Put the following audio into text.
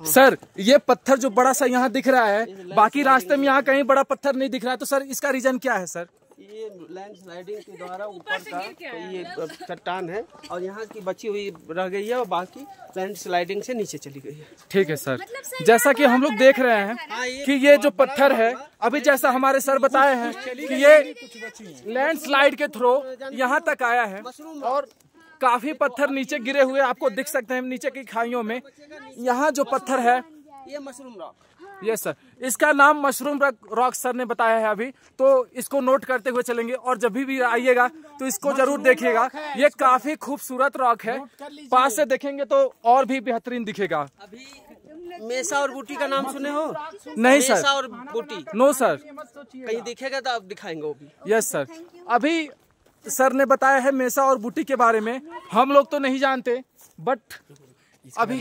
हाँ। सर ये पत्थर जो बड़ा सा यहाँ दिख रहा है बाकी रास्ते में यहाँ कहीं बड़ा पत्थर नहीं दिख रहा है तो सर इसका रीजन क्या है सर ये लैंड स्लाइडिंग के द्वारा ऊपर का तो ये चट्टान है और यहाँ की बची हुई रह गई है और बाकी लैंड स्लाइडिंग से नीचे चली गई है ठीक है सर मतलब सर जैसा कि हम लोग देख रहे हैं कि ये जो पत्थर है अभी जैसा हमारे सर बताए हैं कि ये लैंड स्लाइड के थ्रू यहाँ तक आया है और काफी पत्थर नीचे गिरे हुए आपको दिख सकते हैं नीचे की खाइयों में यहाँ जो पत्थर है ये मशरूम रॉक यस सर इसका नाम मशरूम रॉक सर ने बताया है अभी तो इसको नोट करते हुए चलेंगे और जब भी आइएगा तो इसको जरूर देखिएगा ये काफी खूबसूरत रॉक है पास से देखेंगे तो और भी बेहतरीन दिखेगा मेसा और बूटी का नाम सुने हो नहीं सर और बूटी नो सर कहीं दिखेगा तो आप दिखाएंगे वो भी यस सर अभी सर ने बताया है मेसा और बुटी के बारे में हम लोग तो नहीं जानते बट अभी